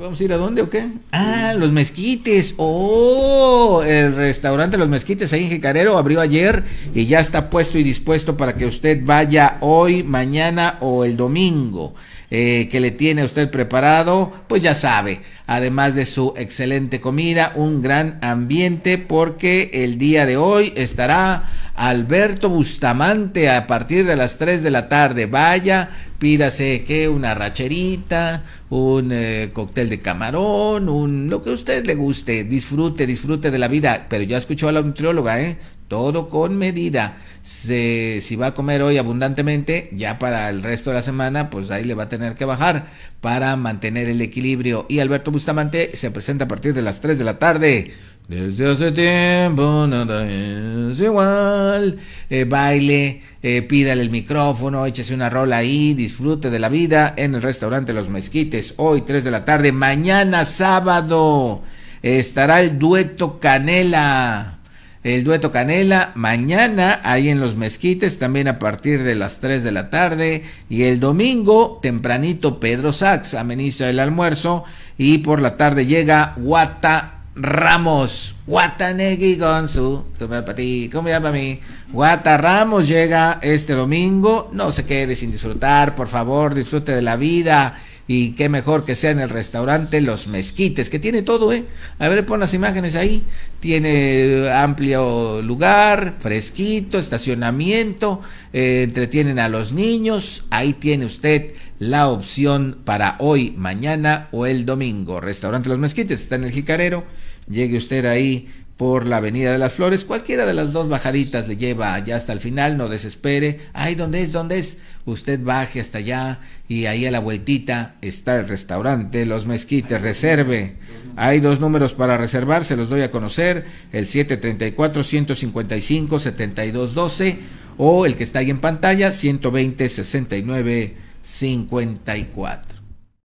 ¿Vamos a ir a dónde o qué? Ah, los mezquites. Oh, el restaurante Los Mezquites ahí en Jicarero abrió ayer y ya está puesto y dispuesto para que usted vaya hoy, mañana o el domingo. Eh, que le tiene usted preparado, pues ya sabe, además de su excelente comida, un gran ambiente porque el día de hoy estará Alberto Bustamante a partir de las 3 de la tarde. Vaya, pídase que una racherita, un eh, cóctel de camarón, un lo que a usted le guste. Disfrute, disfrute de la vida. Pero ya escuchó a la nutrióloga, ¿eh? todo con medida. si va a comer hoy abundantemente, ya para el resto de la semana, pues ahí le va a tener que bajar para mantener el equilibrio. Y Alberto Bustamante se presenta a partir de las 3 de la tarde. Desde hace tiempo nada es igual. Eh, baile, eh, pídale el micrófono, échese una rola ahí, disfrute de la vida en el restaurante Los Mezquites. Hoy 3 de la tarde, mañana sábado estará el dueto Canela el dueto Canela mañana ahí en los mezquites también a partir de las 3 de la tarde y el domingo tempranito Pedro Sax ameniza el almuerzo y por la tarde llega Guata Ramos, Negi Gonzu, comida para ti, para mí. Guata Ramos llega este domingo, no se quede sin disfrutar, por favor, disfrute de la vida y qué mejor que sea en el restaurante Los Mezquites, que tiene todo, ¿eh? A ver, pon las imágenes ahí. Tiene eh, amplio lugar, fresquito, estacionamiento, eh, entretienen a los niños. Ahí tiene usted la opción para hoy, mañana o el domingo. Restaurante Los Mezquites está en el Jicarero. Llegue usted ahí por la Avenida de las Flores. Cualquiera de las dos bajaditas le lleva allá hasta el final, no desespere. Ay, ¿dónde es? ¿Dónde es? Usted baje hasta allá y ahí a la vueltita está el restaurante Los Mezquites, reserve. Hay dos números para reservar, se los doy a conocer, el 734-155-7212 o el que está ahí en pantalla, 120-69-54.